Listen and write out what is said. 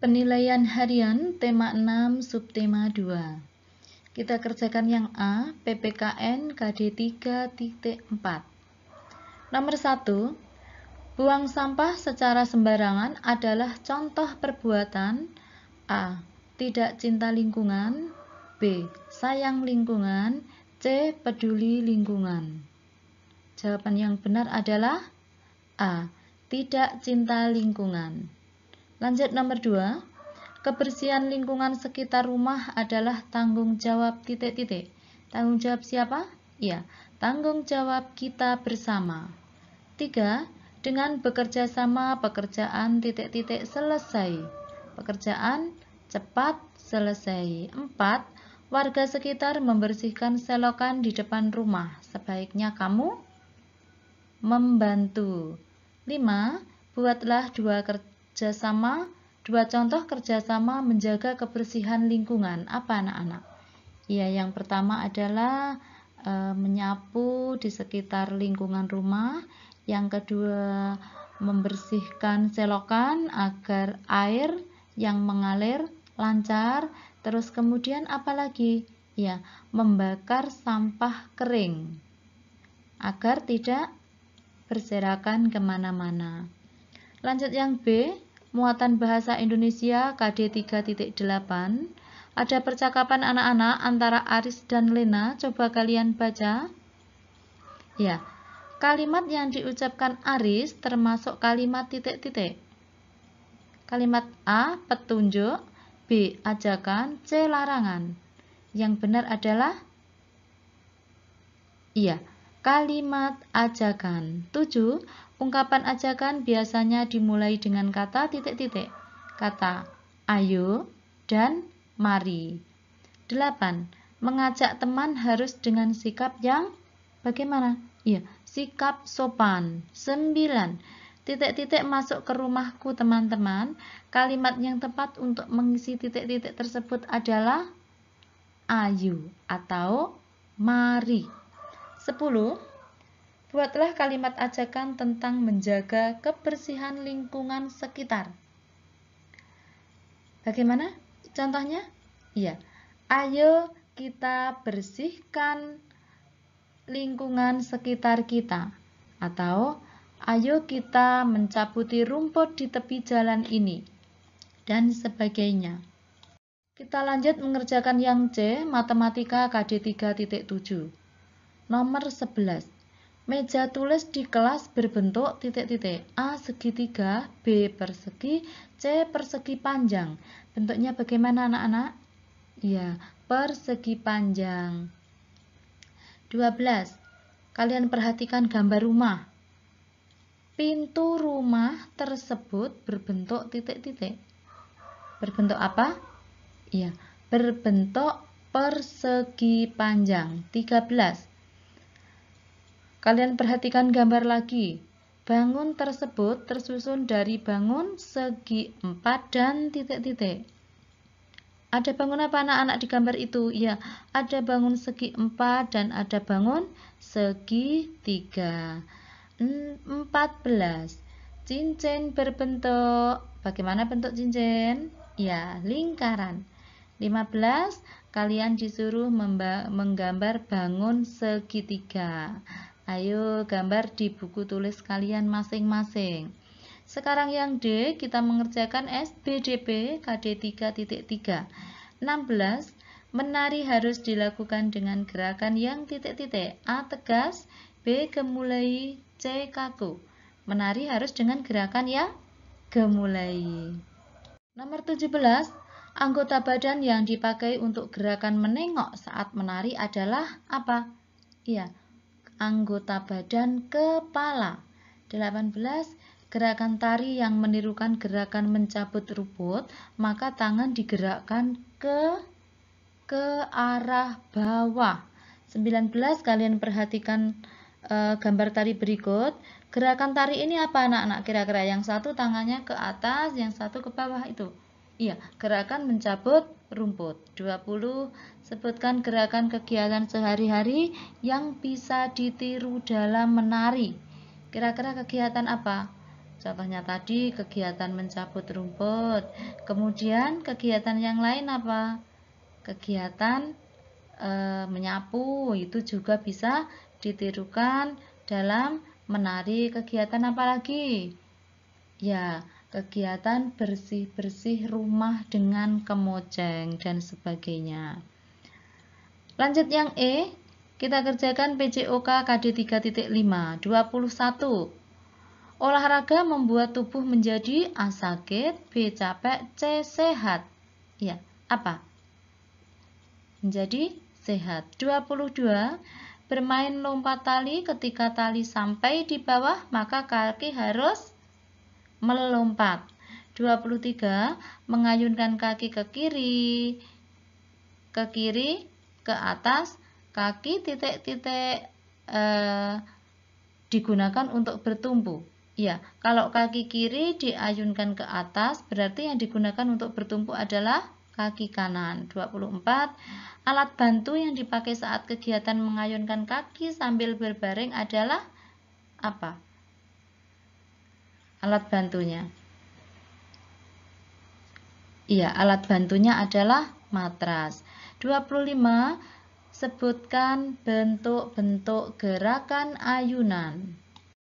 Penilaian harian tema 6 subtema 2. Kita kerjakan yang A, PPKN KD 3.4. Nomor 1. Buang sampah secara sembarangan adalah contoh perbuatan A. Tidak cinta lingkungan B. Sayang lingkungan C. Peduli lingkungan Jawaban yang benar adalah A. Tidak cinta lingkungan Lanjut nomor 2. Kebersihan lingkungan sekitar rumah adalah tanggung jawab titik-titik. Tanggung jawab siapa? Ya, tanggung jawab kita bersama. 3. Dengan bekerja sama pekerjaan titik-titik selesai. Pekerjaan cepat selesai. 4 warga sekitar membersihkan selokan di depan rumah. Sebaiknya kamu membantu. 5. Buatlah dua, kerjasama, dua contoh kerjasama menjaga kebersihan lingkungan. Apa anak-anak? Ya, yang pertama adalah e, menyapu di sekitar lingkungan rumah. Yang kedua, membersihkan selokan agar air yang mengalir lancar. Terus kemudian apa lagi? Ya, membakar sampah kering agar tidak berserakan kemana-mana. Lanjut yang B, Muatan Bahasa Indonesia KD 3.8 ada percakapan anak-anak antara Aris dan Lena. Coba kalian baca. Ya, kalimat yang diucapkan Aris termasuk kalimat titik-titik. Kalimat A petunjuk, B ajakan, C larangan. Yang benar adalah Iya, kalimat ajakan. 7. Ungkapan ajakan biasanya dimulai dengan kata titik-titik. Kata ayo dan mari. 8. Mengajak teman harus dengan sikap yang bagaimana? Iya, sikap sopan. 9. Titik-titik masuk ke rumahku teman-teman. Kalimat yang tepat untuk mengisi titik-titik tersebut adalah ayu atau mari. 10. Buatlah kalimat ajakan tentang menjaga kebersihan lingkungan sekitar. Bagaimana contohnya? Iya, ayo kita bersihkan lingkungan sekitar kita. Atau, ayo kita mencabuti rumput di tepi jalan ini. Dan sebagainya. Kita lanjut mengerjakan yang C, Matematika KD 3.7. Nomor 11. Meja tulis di kelas berbentuk titik-titik A segitiga, B persegi, C persegi panjang. Bentuknya bagaimana anak-anak? Ya, persegi panjang. 12. Kalian perhatikan gambar rumah. Pintu rumah tersebut berbentuk titik-titik. Berbentuk apa? Ya, berbentuk persegi panjang. 13. Kalian perhatikan gambar lagi. Bangun tersebut tersusun dari bangun segi 4 dan titik-titik. Ada bangun apa anak-anak di gambar itu? Ya, ada bangun segi 4 dan ada bangun segi 3. 14. Cincin berbentuk. Bagaimana bentuk cincin? Ya, lingkaran. 15. Kalian disuruh menggambar bangun segi segitiga. Ayo gambar di buku tulis kalian masing-masing. Sekarang yang D, kita mengerjakan SBDP KD 3.3. 16. Menari harus dilakukan dengan gerakan yang titik-titik. A. Tegas, B. Gemulai, C. Kaku. Menari harus dengan gerakan yang gemulai. Nomor 17. Anggota badan yang dipakai untuk gerakan menengok saat menari adalah apa? Iya, anggota badan kepala. 18. Gerakan tari yang menirukan gerakan mencabut rumput, maka tangan digerakkan ke ke arah bawah. 19. Kalian perhatikan e, gambar tari berikut. Gerakan tari ini apa anak-anak kira-kira? Yang satu tangannya ke atas, yang satu ke bawah itu. Iya, gerakan mencabut rumput. 20. Sebutkan gerakan kegiatan sehari-hari yang bisa ditiru dalam menari. Kira-kira kegiatan apa? Contohnya tadi kegiatan mencabut rumput. Kemudian kegiatan yang lain apa? Kegiatan e, menyapu itu juga bisa ditirukan dalam menari. Kegiatan apa lagi? Ya, kegiatan bersih-bersih rumah dengan kemoceng, dan sebagainya. Lanjut yang E, kita kerjakan PJOK KD 3.5, 21. Olahraga membuat tubuh menjadi A. Sakit, B. Capek, C. Sehat. Ya, apa? Menjadi sehat. 22. Bermain lompat tali ketika tali sampai di bawah, maka kaki harus melompat. 23. Mengayunkan kaki ke kiri, ke kiri, ke atas, kaki titik-titik eh, digunakan untuk bertumpu. Ya, kalau kaki kiri diayunkan ke atas, berarti yang digunakan untuk bertumpu adalah kaki kanan. 24. Alat bantu yang dipakai saat kegiatan mengayunkan kaki sambil berbaring adalah apa? alat bantunya. Iya, alat bantunya adalah matras. 25. Sebutkan bentuk-bentuk gerakan ayunan.